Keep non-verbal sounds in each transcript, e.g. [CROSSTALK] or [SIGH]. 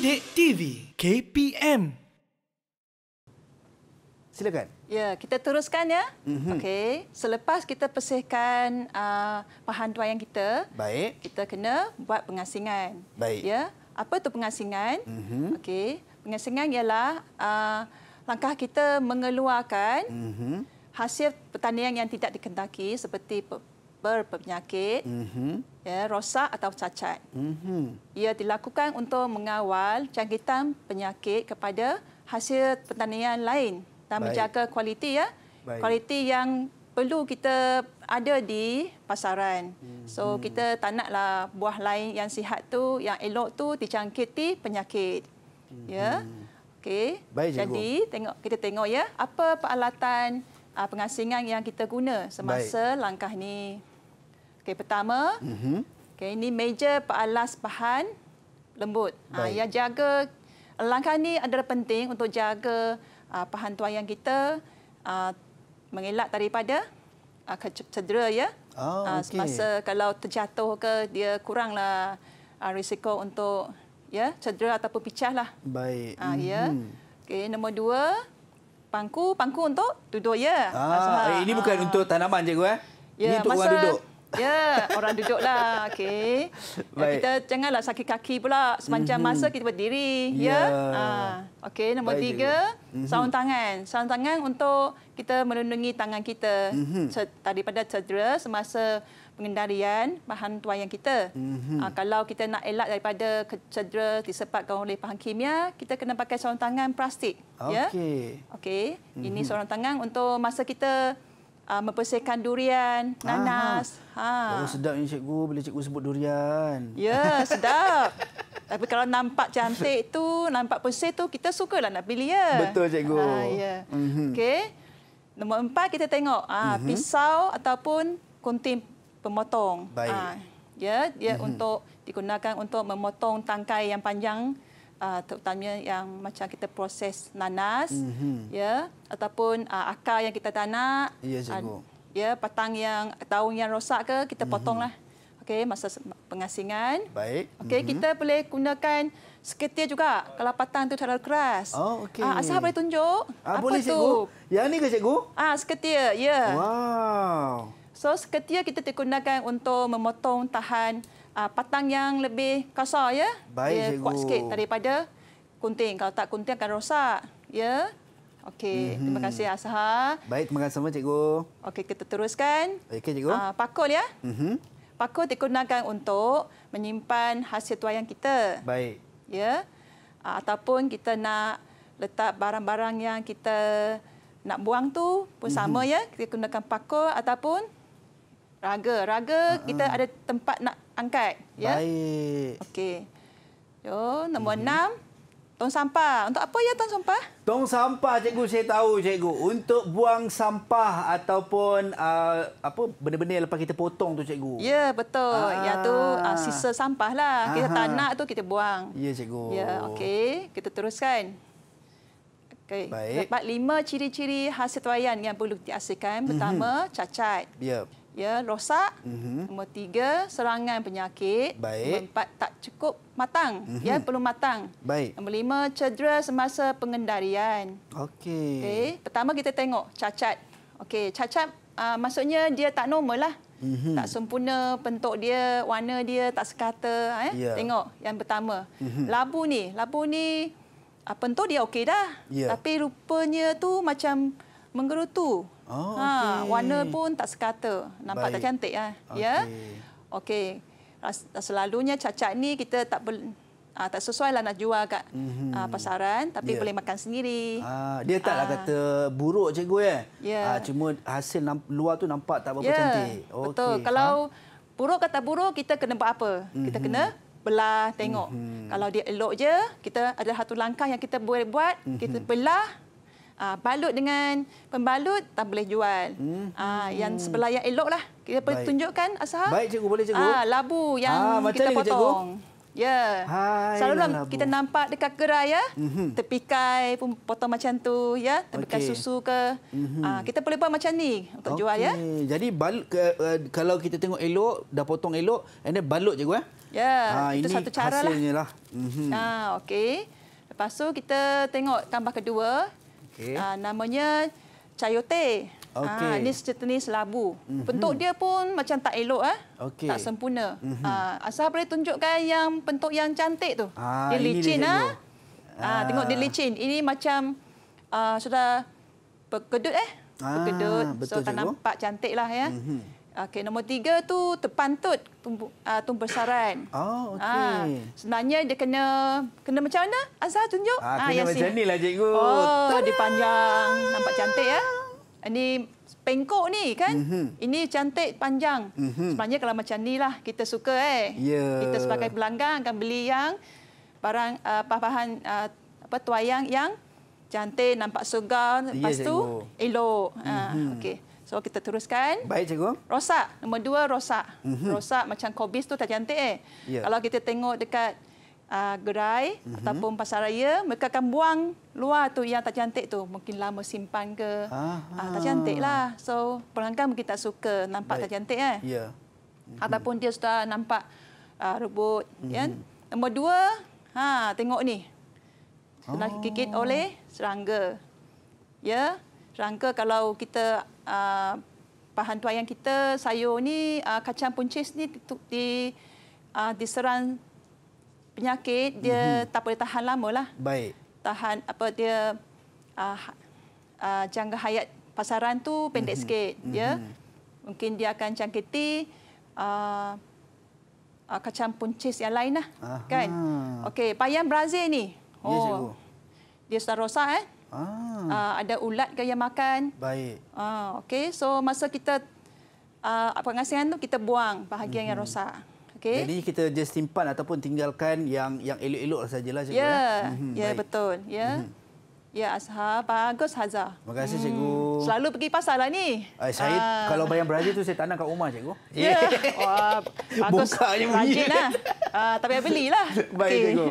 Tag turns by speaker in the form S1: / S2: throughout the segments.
S1: Sidik TV KPM. Silakan.
S2: Ya, kita teruskan ya. Mm-hmm. Okey, selepas kita pesihkan uh, bahan uh, tuan yang kita, baik. Kita kena buat pengasingan. Baik. Ya, apa tu pengasingan? Mm-hmm. Okey, pengasingan ialah uh, langkah kita mengeluarkan mm-hmm. hasil pertanian yang tidak dikendaki seperti berpenyakit, mm-hmm. ya, rosak atau cacat. Mm-hmm. Ia dilakukan untuk mengawal jangkitan penyakit kepada hasil pertanian lain dan Baik. menjaga kualiti ya. Baik. Kualiti yang perlu kita ada di pasaran. Mm-hmm. So mm-hmm. kita tak naklah buah lain yang sihat tu, yang elok tu dicangkiti penyakit. Ya. Mm-hmm. Ya. Okey. Jadi tengok kita tengok ya apa peralatan ah, pengasingan yang kita guna semasa Baik. langkah ni. Okey, pertama, mm-hmm. okay, ini meja peralas bahan lembut. Ha, yang jaga langkah ini adalah penting untuk jaga uh, bahan tuayan kita uh, mengelak daripada uh, cedera ya.
S1: Oh, ah, okay. uh, semasa
S2: kalau terjatuh ke dia kuranglah uh, risiko untuk ya cedera ataupun pecah lah.
S1: Baik. Ha, mm-hmm. ya. Mhm.
S2: Okey, nombor dua, pangku pangku untuk duduk ya. Ah, eh, ini
S1: bukan uh, untuk tanaman cikgu eh.
S2: Ya, ini untuk masa, orang duduk. Ya, orang duduklah. Okey. Kita janganlah sakit kaki pula semacam masa kita berdiri, ya. ya? Ha. Okey, nombor Baik tiga, juga. Mhm. sarung tangan. Sarung tangan untuk kita melindungi tangan kita mhm. daripada cedera semasa pengendalian bahan tuayan kita. Ha, kalau kita nak elak daripada cedera disebabkan oleh bahan kimia, kita kena pakai sarung tangan plastik, ya. Okey. Okey, ini sarung tangan untuk masa kita uh, ah, mempersihkan durian, nanas. Ha. Baru oh,
S1: sedap ni cikgu bila cikgu sebut durian.
S2: Ya, [LAUGHS] sedap. Tapi kalau nampak cantik tu, nampak persih tu, kita sukalah nak pilih ya. Betul cikgu. Ha, ya. Mm -hmm. Okey. Nombor empat kita tengok ha, mm -hmm. pisau ataupun kunting pemotong. Baik. Ha, ya, dia mm -hmm. untuk digunakan untuk memotong tangkai yang panjang uh, terutamanya yang macam kita proses nanas mm-hmm. ya ataupun uh, akar yang kita tanak ya cikgu uh, ya patang yang daun yang rosak ke kita mm-hmm. potonglah okey masa pengasingan
S1: baik okey mm-hmm. kita
S2: boleh gunakan seketir juga kalau patang tu terlalu keras oh okey uh, asal boleh tunjuk uh, apa boleh, tu cikgu.
S1: yang ni ke cikgu
S2: ah uh, seketir ya
S1: wow
S2: so seketir kita digunakan untuk memotong tahan uh, patang yang lebih kasar ya. Baik, ya kuat sikit daripada kunting. Kalau tak kunting akan rosak. Ya. Okey, mm -hmm. terima mhm. kasih Asha.
S1: Baik, terima kasih semua cikgu.
S2: Okey, kita teruskan.
S1: Okey cikgu. Uh, pakul ya. Mm
S2: Pakul digunakan untuk menyimpan hasil tuayang kita. Baik. Ya. Uh, ataupun kita nak letak barang-barang yang kita nak buang tu pun sama mm -hmm. ya. Kita gunakan pakul ataupun raga. Raga uh -huh. kita ada tempat nak angkat. Ya? Baik. Okey. Yo, nombor hmm. enam. Tong sampah. Untuk apa ya tong sampah?
S1: Tong sampah, cikgu saya tahu, cikgu. Untuk buang sampah ataupun uh, apa benda-benda lepas kita potong tu, cikgu. Ya,
S2: betul. Ah. Yang tu uh, sisa sampah lah. Kita Aha. tak nak tu kita buang.
S1: Ya, cikgu. Ya, okey.
S2: Kita teruskan. Okey. Baik. Dapat lima ciri-ciri hasil tuayan yang perlu diasingkan, mhm. Pertama, cacat. Ya. Yep ya rosak mm-hmm. nombor tiga serangan penyakit baik. nombor empat tak cukup matang mm-hmm. ya perlu matang baik nombor lima cedera semasa pengendalian
S1: okey okay.
S2: pertama kita tengok cacat okey cacat uh, maksudnya dia tak normal lah mm-hmm. tak sempurna bentuk dia warna dia tak sekata eh yeah. tengok yang pertama mm-hmm. labu ni labu ni apa ah, tu dia okey dah yeah. tapi rupanya tu macam menggerutu.
S1: Oh, ha, okay. warna pun
S2: tak sekata. Nampak Baik. tak cantik ah. Ya. Okey. Okay. Selalunya cacat ni kita tak ber, uh, ah, tak sesuai lah nak jual kat mm-hmm. uh, pasaran tapi yeah. boleh makan sendiri. Uh, dia taklah uh, kata
S1: buruk cikgu eh? ya. Yeah. Uh, cuma hasil luar tu nampak tak berapa yeah. cantik.
S2: Okay. Betul. Kalau buruk kata buruk kita kena buat apa? Mm-hmm. Kita mhm. kena belah tengok. Mm-hmm. Kalau dia elok je, kita ada satu langkah yang kita boleh buat, mm-hmm. kita mhm. belah Uh, balut dengan pembalut tak boleh jual. Hmm. Uh, yang sebelah yang elok lah. Kita boleh tunjukkan asal. Baik cikgu, boleh cikgu. Uh, labu yang ha, kita potong. Cikgu? Ya. Hai, Selalu lah kita nampak dekat gerai ya. Mm-hmm. Tepikai pun potong macam tu ya, tepikai okay. susu ke. Mm-hmm. Aa, kita boleh buat macam ni untuk okay. jual ya.
S1: Jadi balut ke, uh, kalau kita tengok elok dah potong elok and then balut je gua. Eh?
S2: Ya. Ha, itu ini satu cara lah. Mm-hmm. Ah okey. Lepas tu kita tengok tambah kedua, okay. uh, ah, namanya chayote. Ah, okay. Uh, ini sejenis labu. Mm-hmm. Bentuk dia pun macam tak elok. Eh? Ah. Okay. Tak sempurna. Mm-hmm. Uh, asal boleh tunjukkan yang bentuk yang cantik tu. Ah, dia licin. Dia ah. Ah. Ah, tengok dia licin. Ini macam uh, sudah berkedut. Eh? Ah, berkedut. Betul so, tak nampak cantik lah. Ya? Mm-hmm. Okey, nombor tiga tu terpantut tumpu, uh, ah, bersaran. Oh, ah, okey. Ha, sebenarnya dia kena kena macam mana? Azhar tunjuk. Ah, ha, kena macam ni lah cikgu. Oh, Tada! dia Nampak cantik ya. Ini pengkok ni kan? Mm -hmm. Ini cantik panjang. Mm -hmm. Sebenarnya kalau macam ni lah kita suka eh. Yeah. Kita sebagai pelanggan akan beli yang barang uh, bahan-bahan uh, apa tuayang yang cantik nampak segar ya, lepas yeah, tu elok. Mm -hmm. Ha, okey. So kita teruskan. Baik cikgu. Rosak. Nombor dua rosak. Mm-hmm. Rosak macam kobis tu tak cantik eh. Yeah. Kalau kita tengok dekat uh, gerai mm-hmm. ataupun pasaraya, mereka akan buang luar tu yang tak cantik tu. Mungkin lama simpan ke.
S1: Ah, tak cantik ah. lah.
S2: So pelanggan mungkin tak suka nampak Baik. tak cantik eh. Ya.
S1: Yeah. Mm-hmm.
S2: Ataupun dia sudah nampak uh, rebut. Mm-hmm. Ya kan? Yeah? Nombor dua, ha, tengok ni. Sudah oh. gigit oleh serangga. Ya, yeah? serangga kalau kita Uh, bahan tuayan kita sayur ni uh, kacang puncis ni di uh, diserang penyakit dia mm-hmm. tak boleh tahan lama lah. Baik. Tahan apa dia uh, uh, jangka hayat pasaran tu pendek mm-hmm. sikit mm-hmm. ya. Mhm. Mungkin dia akan jangkiti uh, uh, kacang puncis yang lain lah. Aha. Kan? Okey, bayam Brazil ni. Oh. Yes, dia sudah rosak eh. Ah. Uh, ada ulat gaya makan. Baik. Uh, ah, okay. So masa kita uh, ah, pengasingan tu kita buang bahagian mm -hmm. yang mhm. rosak. Okay. Jadi
S1: kita just simpan ataupun tinggalkan yang yang elok-elok sajalah cikgu. Ya, ya, mhm, ya
S2: betul. Ya. Mhm. Ya, Asha, bagus Hazza.
S1: Terima kasih hmm. cikgu. Selalu
S2: pergi pasar lah ni.
S1: Ay, saya uh. kalau bayang berhaji tu saya tanam kat rumah cikgu. Ya. Yeah.
S2: [LAUGHS] Wah, bagus. Bukanya rajinlah. Ah, uh, tapi belilah. [LAUGHS] Baik okay. cikgu.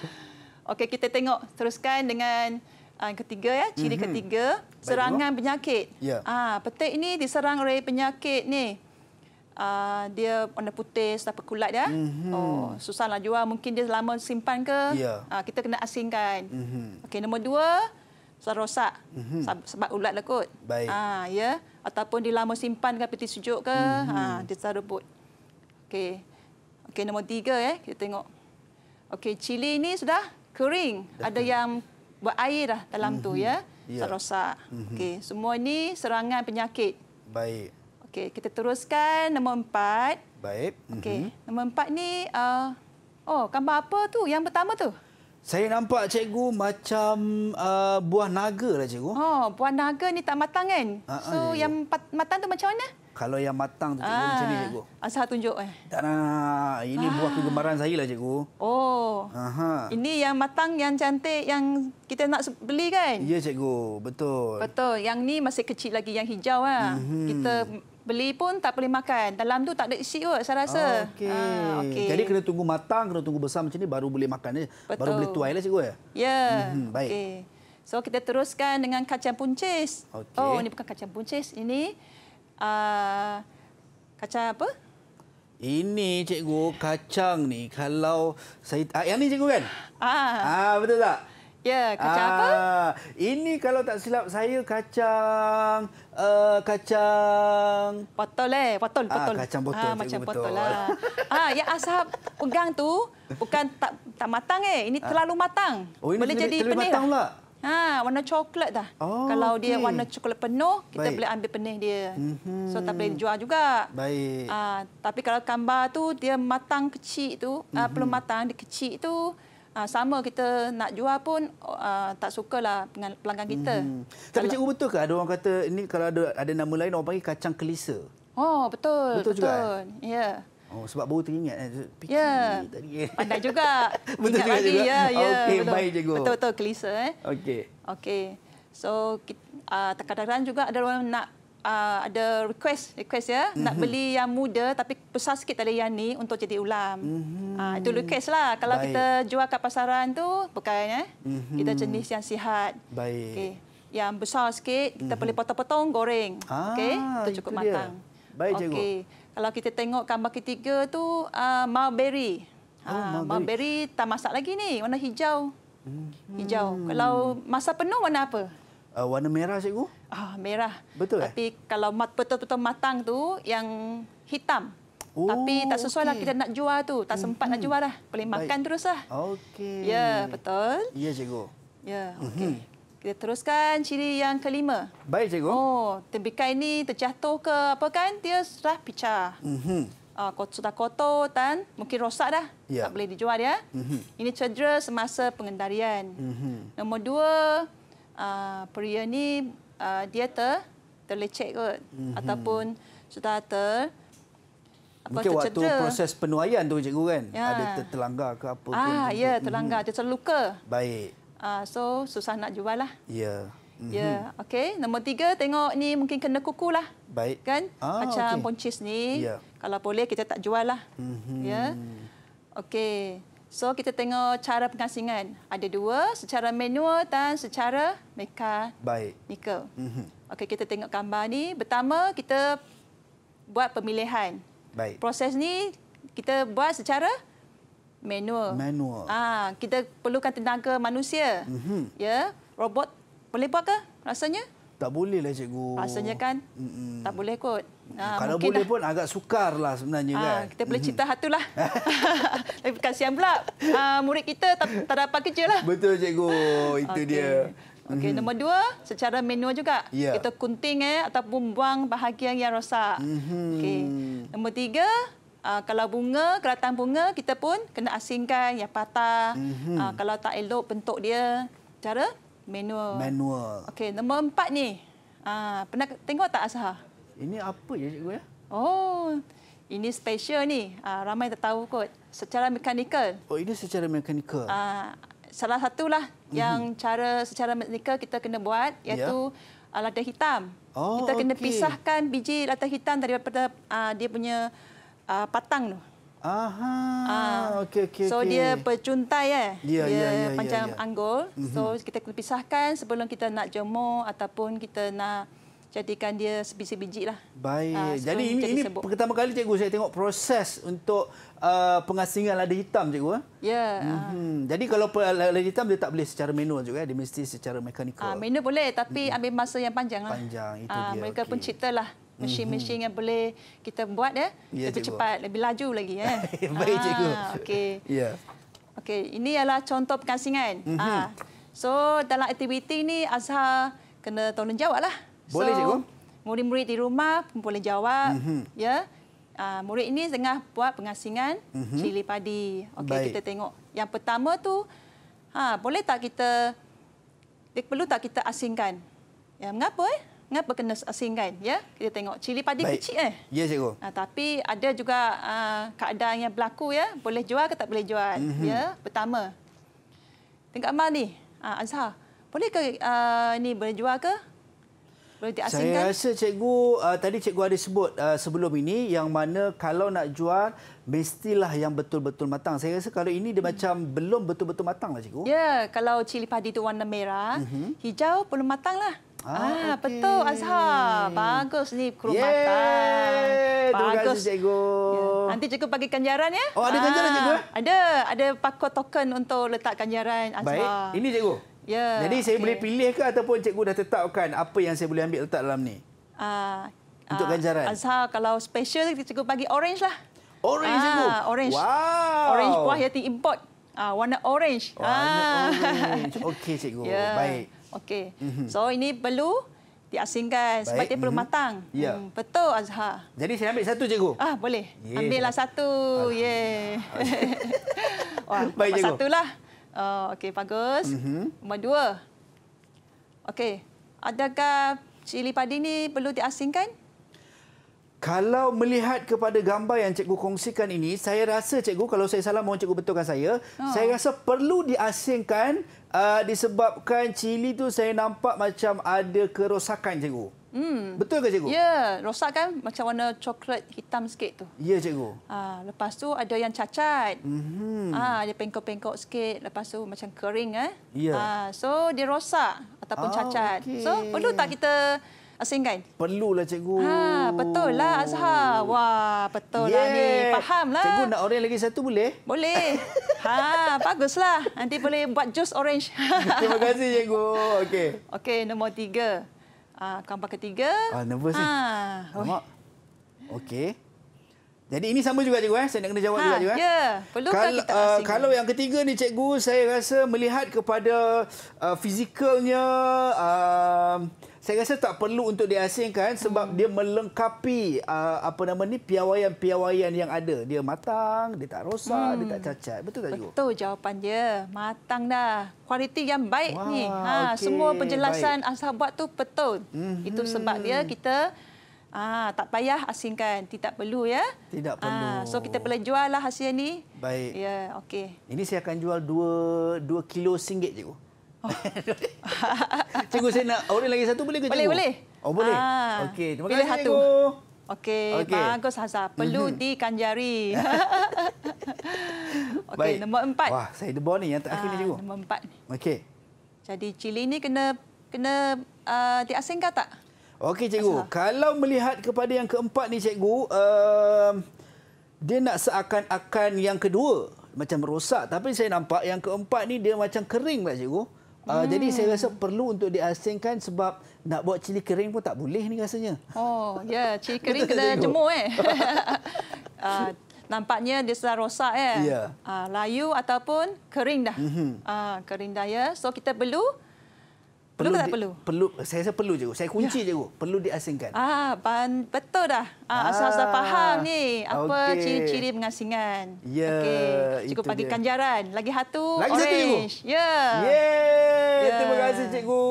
S2: [LAUGHS] Okey, kita tengok teruskan dengan yang ketiga ya, ciri mm-hmm. ketiga serangan Baik penyakit. Yeah. Ah, petik ini diserang oleh penyakit ni. Uh, dia warna putih setapak kulat ya. Mm-hmm. Oh, susahlah jual mungkin dia lama simpan ke. Yeah. Ya. Uh, kita kena asingkan. Mm-hmm. Okey, nombor dua, sudah rosak. Mm-hmm. Sebab ulat lah kot. Baik. Ha, ya. Yeah. Ataupun dia lama simpan ke peti sejuk ke. Ha, mm-hmm. uh, dia sudah rebut. Okey. Okey, nombor tiga eh. Kita tengok. Okey, cili ini sudah kering. Ada yang buat air dah dalam mm-hmm. tu mhm. ya. Yeah. Rosak. Mm-hmm. Okey, semua ini serangan penyakit. Baik. Okey, kita teruskan nombor empat.
S1: Baik. Okey,
S2: mm-hmm. nombor empat ni uh, oh, gambar apa tu? Yang pertama tu.
S1: Saya nampak cikgu macam uh, buah naga lah cikgu.
S2: Oh, buah naga ni tak matang kan? Uh-huh, so cikgu. Ya, ya. yang matang tu macam mana?
S1: Kalau yang matang tu cikgu ah. macam ni cikgu.
S2: Asal ah, tunjuk eh.
S1: Tak nak. Ini ah. buah kegemaran saya lah cikgu.
S2: Oh. Aha. Ini yang matang yang cantik yang kita nak beli kan?
S1: Ya cikgu. Betul.
S2: Betul. Yang ni masih kecil lagi yang hijau lah. Mm -hmm. Kita beli pun tak boleh makan. Dalam tu tak ada isi kot saya rasa. Oh, okay. Ah, ah okay. Jadi kena
S1: tunggu matang, kena tunggu besar macam ni baru boleh makan je. Betul. Baru boleh tuai lah cikgu eh? ya? Ya. Mm -hmm. Baik. Okay.
S2: So kita teruskan dengan kacang puncis. Okay. Oh ini bukan kacang puncis. Ini... Ah, kacang apa?
S1: Ini cikgu kacang ni kalau saya ah, yang ni cikgu kan? Ah. Ah betul tak? Ya, kacang ah, apa? Ini kalau tak silap saya kacang uh, kacang potol eh,
S2: potol, ah, potol. Ah, kacang potol. Ah, macam potol betul. lah. ah, ya asap pegang tu bukan tak tak matang eh. Ini ah. terlalu matang. Oh, ini Boleh terlebih, jadi terlalu matang pula. Ha, warna coklat dah. Oh, Kalau okay. dia warna coklat penuh, kita Baik. boleh ambil pening dia. Mm-hmm. So tak boleh jual juga. Baik. Ha, tapi kalau gambar tu dia matang kecil tu, mm-hmm. belum matang dia kecil tu, uh, sama kita nak jual pun uh, tak sukalah dengan pelanggan kita. Mm-hmm.
S1: Tapi kalau, cikgu betul ke ada orang kata ini kalau ada ada nama lain orang panggil kacang kelisa?
S2: Oh, betul. Betul, eh? betul juga. Ya. Yeah.
S1: Oh sebab baru teringat eh, ya. yeah. tadi.
S2: Pandai [LAUGHS] juga. betul juga. juga. Ya, ya. Okey, baik juga. Betul betul kelisa eh. Okey. Okey. So ah, kadang-kadang uh, juga ada orang nak uh, ada request request ya mm-hmm. nak mhm. beli yang muda tapi besar sikit tadi yang ni untuk jadi ulam. Mm-hmm. Uh, itu request lah kalau baik. kita jual kat pasaran tu bukan eh.
S1: Mm-hmm. Kita jenis
S2: yang sihat. Baik. Okey. Yang besar sikit kita mm-hmm. boleh potong-potong goreng. Ah, Okey. Itu cukup itu matang. Dia. Baik cikgu. Okay kalau kita tengok gambar ketiga tu uh, mulberry. Oh, ah, mulberry. Uh, mulberry tak masak lagi ni, warna hijau. Hmm. Hijau. Kalau masa penuh warna apa?
S1: Uh, warna merah cikgu.
S2: Ah oh, merah. Betul. Eh? Tapi eh? kalau betul-betul matang tu yang hitam. Oh, Tapi tak sesuai lah kita nak jual tu. Tak sempat hmm. nak jual lah. Boleh makan Baik. terus lah.
S1: Okey.
S2: Ya, betul. Ya, cikgu. Ya, mhm. okey. Kita teruskan ciri yang kelima.
S1: Baik, cikgu. Oh,
S2: tembikai ini terjatuh ke apa kan? Dia sudah pecah. Mm-hmm. Uh, sudah kotor dan mungkin rosak dah. Yeah. Tak ya. boleh dijual ya. Mm-hmm. Ini cedera semasa pengendalian. Mm-hmm. Nombor dua, uh, pria ini uh, ah, dia ter, terlecek kot. Mm-hmm. Ataupun sudah ter, Mungkin waktu proses
S1: penuaian tu cikgu kan? Ya. Ada terlanggar ke apa ah, Ya, terlanggar.
S2: Hmm. Terluka. Baik. Uh, so susah nak jual lah.
S1: Ya. Yeah. Mm-hmm. Ya, yeah. Mhm.
S2: okey. Nombor tiga, tengok ni mungkin kena kuku lah.
S1: Baik. Kan? Ah, Macam okay. poncis
S2: ni. Yeah. Kalau boleh, kita tak jual lah. Mm-hmm. Ya. Yeah. Okey. So, kita tengok cara pengasingan. Ada dua, secara manual dan secara meka Baik. nikel. Mm-hmm. Okey, kita tengok gambar ni. Pertama, kita buat pemilihan. Baik. Proses ni kita buat secara manual. Manual. Ah, kita perlukan tenaga manusia. Mm-hmm. Ya, robot boleh buat ke rasanya?
S1: Tak boleh lah cikgu. Rasanya kan? Mm-mm.
S2: Tak boleh kot. Ha, Kalau boleh dah. pun agak sukar lah sebenarnya Ah, kan. Kita boleh mhm. cerita mm lah. hatulah. [LAUGHS] Tapi kasihan pula ha, murid kita tak, tak dapat kerja lah. Betul cikgu, itu okay. dia. Okey, mm nombor dua, secara manual juga. Yeah. Kita kunting eh, ataupun buang bahagian yang rosak. Mm-hmm. Okey. Nombor tiga, Uh, kalau bunga, keratan bunga, kita pun kena asingkan yang patah. Mm-hmm. Uh, kalau tak elok bentuk dia, cara manual. Manual. Okey, nombor empat ni. Uh, pernah tengok tak Azhar?
S1: Ini apa ya, cikgu? Ya?
S2: Oh, ini special ni. Uh, ramai tak tahu kot. Secara mekanikal.
S1: Oh, ini secara mekanikal.
S2: Uh, salah satulah mm-hmm. yang cara secara mekanikal kita kena buat, ya. iaitu yeah. lada hitam. Oh, kita kena okay. pisahkan biji lada hitam daripada uh, dia punya uh, patang tu. Aha. Uh, okey okey So okay. dia pecuntai eh. Yeah, ya, dia yeah, yeah, pancang yeah, yeah. anggur. So mm-hmm. kita kena pisahkan sebelum kita nak jemur ataupun kita nak jadikan dia sebiji biji lah.
S1: Baik. Uh, Jadi ini, ini pertama kali cikgu saya tengok proses untuk uh, pengasingan lada hitam cikgu eh.
S2: Ya. Mm-hmm.
S1: Uh. Jadi kalau lada hitam dia tak boleh secara manual juga eh. Dia mesti secara mekanikal.
S2: Ah uh, manual boleh tapi mm-hmm. ambil masa yang panjang lah. Panjang itu uh, dia. mereka okay. pun lah mesin-mesin mhm. yang boleh kita buat ya, ya lebih cikgu. cepat, lebih laju lagi ya. [LAUGHS] Baik ah, cikgu. Okey. Ya. Okey, ini ialah contoh pengasingan. Mm -hmm. ah. So dalam aktiviti ni Azhar kena tolong jawablah. Boleh so, cikgu. Murid-murid di rumah pun boleh jawab mm -hmm. ya. Ah, murid ini tengah buat pengasingan mm -hmm. cili padi. Okey, kita tengok. Yang pertama tu ha, boleh tak kita dia perlu tak kita asingkan? Ya, mengapa eh? ngah berkena asingkan ah, ya kita tengok cili padi Baik. kecil eh ya cikgu uh, tapi ada juga uh, keadaan yang berlaku ya boleh jual ke tak boleh jual mm-hmm. ya pertama tengok amal ni uh, azhar boleh ke uh, ni boleh jual ke boleh diasingkan saya rasa
S1: cikgu uh, tadi cikgu ada sebut uh, sebelum ini yang mana kalau nak jual mestilah yang betul-betul matang. Saya rasa kalau ini dia mhm. macam mm. belum betul-betul matang lah cikgu.
S2: Ya, kalau cili padi tu warna merah, mm-hmm. hijau belum matang lah. Ah, ah okay. betul Azhar. Bagus ni kerumatan. Yeay, Bagus. Terima kasih cikgu. Ya. Nanti cikgu bagi ganjaran ya. Oh ada ah, ganjaran cikgu? Eh? Ada. Ada pakot token untuk letak ganjaran Azhar. Baik. Ini cikgu. Ya. Jadi saya okay. boleh
S1: pilih ke ataupun cikgu dah tetapkan apa yang saya boleh ambil letak dalam ni?
S2: Ah, untuk ah, ganjaran. Azhar kalau special cikgu bagi orange lah. Orange ah, cikgu? Orange. Wow. Orange buah yang diimport. Ah, warna orange. Warna ah. orange.
S1: [LAUGHS] Okey cikgu. Ya. Baik.
S2: Okey. Mhm. So ini perlu diasingkan sebab dia perlu mhm. matang. Ya. Hmm, betul Azhar.
S1: Jadi saya ambil satu cikgu. Ah, boleh. Yeah. Ambillah
S2: satu. Ye. Yeah. [LAUGHS] Baik satu lah. Oh, okey bagus. Mhm. Nombor dua. Okey. Adakah cili padi ni perlu diasingkan?
S1: Kalau melihat kepada gambar yang cikgu kongsikan ini, saya rasa cikgu kalau saya salah mohon cikgu betulkan saya, oh. saya rasa perlu diasingkan uh, disebabkan cili tu saya nampak macam ada kerosakan cikgu.
S2: Hmm. Betul ke cikgu? Ya, rosak kan macam warna coklat hitam sikit tu. Ya cikgu. Ah, lepas tu ada yang cacat.
S1: Mhm. Ah,
S2: ada pengkok-pengkok sikit, lepas tu macam kering eh. Ya. Ah, so dia rosak ataupun oh, cacat. Okay. So perlu tak kita Asing kan? Perlulah cikgu. Ha, betul lah Azhar. Wah, betul lah ni. Faham lah. Cikgu nak orange lagi satu boleh? Boleh. [LAUGHS] Ha, baguslah. Nanti boleh buat jus orange. [LAUGHS] Terima kasih
S1: cikgu. Okey.
S2: Okey, nombor tiga. Ah, ha, kampak ketiga. Ah, nervous ni. Ha.
S1: Okey. Jadi ini sama juga cikgu eh. Saya nak kena jawab ha, juga cikgu eh. Ya, perlukah Kal kita Uh, kalau yang ketiga ni cikgu, saya rasa melihat kepada uh, fizikalnya... Uh, saya rasa tak perlu untuk diasingkan sebab hmm. dia melengkapi uh, apa nama ni piawaian-piawaian yang ada. Dia matang, dia tak rosak, hmm. dia tak hmm. cacat. Betul tak Yu?
S2: Betul jawapan dia. Matang dah. Kualiti yang baik Wah, ni. Ha, okay. semua penjelasan asal buat tu betul. Hmm. Itu sebab dia kita Ah tak payah asingkan, tidak perlu ya.
S1: Tidak ha, perlu. Ah, so kita
S2: boleh jual lah hasil ni. Baik. Ya, okey.
S1: Ini saya akan jual 2 2 kilo singgit je. Oh. [LAUGHS] cikgu saya nak order
S2: lagi satu boleh ke cikgu? Boleh, boleh.
S1: Oh, boleh? Ah. Okey, terima kasih cikgu.
S2: Okey, okay. bagus Hazza. Perlu mhm. di Kanjari. dikanjari.
S1: [LAUGHS] Okey, nombor empat. Wah, saya debor ni yang terakhir ah, ni cikgu. Nombor empat. Okey.
S2: Jadi cili ni kena kena uh, diasingkan tak?
S1: Okey cikgu, Asal. kalau melihat kepada yang keempat ni cikgu, uh, dia nak seakan-akan yang kedua macam rosak. Tapi saya nampak yang keempat ni dia macam kering pula cikgu. Uh, hmm. Jadi saya hmm. rasa perlu untuk diasingkan sebab nak buat cili kering pun tak boleh ni rasanya.
S2: Oh, ya. Yeah. [LAUGHS] Cili kering kena jemur. Eh. uh, [LAUGHS] [LAUGHS] nampaknya dia sudah rosak. Eh. Yeah. Ya. Uh, layu ataupun kering dah. Mm -hmm. uh, kering dah ya. So kita perlu
S1: perlu tak perlu? perlu saya rasa perlu je saya ya. kunci ya. je perlu diasingkan
S2: ah pan, betul dah ah, ah asal-asal faham ni apa okay. ciri-ciri pengasingan
S1: ya okay. cukup bagi
S2: kanjaran lagi satu lagi orange. satu cikgu ya yeah. Ya. terima kasih cikgu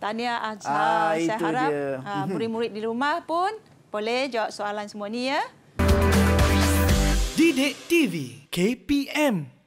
S2: tahniah ah, ah saya harap ah, mhm. murid-murid di rumah pun boleh jawab soalan semua ni ya
S1: Didik TV KPM